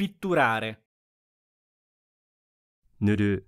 Pitturare. Pitturare. 塗る